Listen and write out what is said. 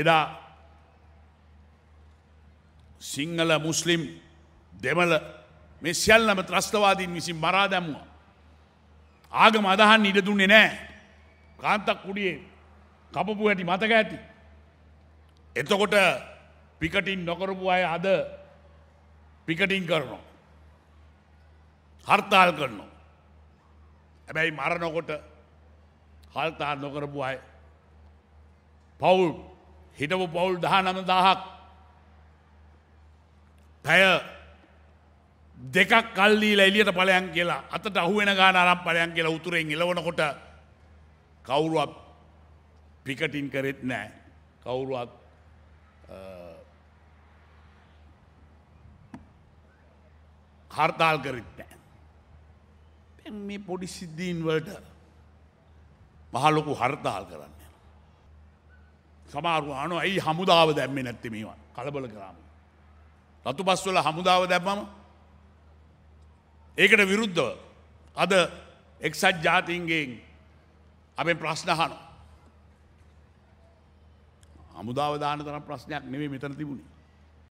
එදා සිංහල මුස්ලිම් දෙමල මේ සියල්ලම ත්‍රස්තවාදීන් විසින් මරා දැමුවා. ආගම අදහන් ඉඩ දුන්නේ නෑ. කාන්තක් කුඩියේ කපපු ඇති මතක ඇති. එතකොට පිකටින් නොකරපු අය අද පිකටින් කරනවා. හර්තාල් කරනවා. හැබැයි මරනකොට හල්තා නොකරපු අය පවුල් හිටපු පවුල් දහ නම දහක් පැය දෙකක් කල්ලීල එලියට පලයන් කියලා අතට අහුවෙන ගාන අරම් පලයන් කියලා උතුරෙන් එලවනකොට කවුරුවත් පිකටින් කරෙත් නෑ කවුරුවත් හර්තාල් කරෙත් නෑ. මේ පොඩි සිද්ධීන්වලට මහලොකු හර්තාල් කරන්න. සමාරුවානො ඇයි හමුදාව දැම්මි නැත්තමීවා කලබල කරාම. රතු පස්වල හමුදාව දැම්මම ඒකට විරුද්ධව අද එක්සත් ජාතින්ගෙන් අපේ ප්‍රශ්නහනු. හමුදාවදාන තරම් ප්‍රශ්නයක් නෙවේ මෙතන තිබුණේ.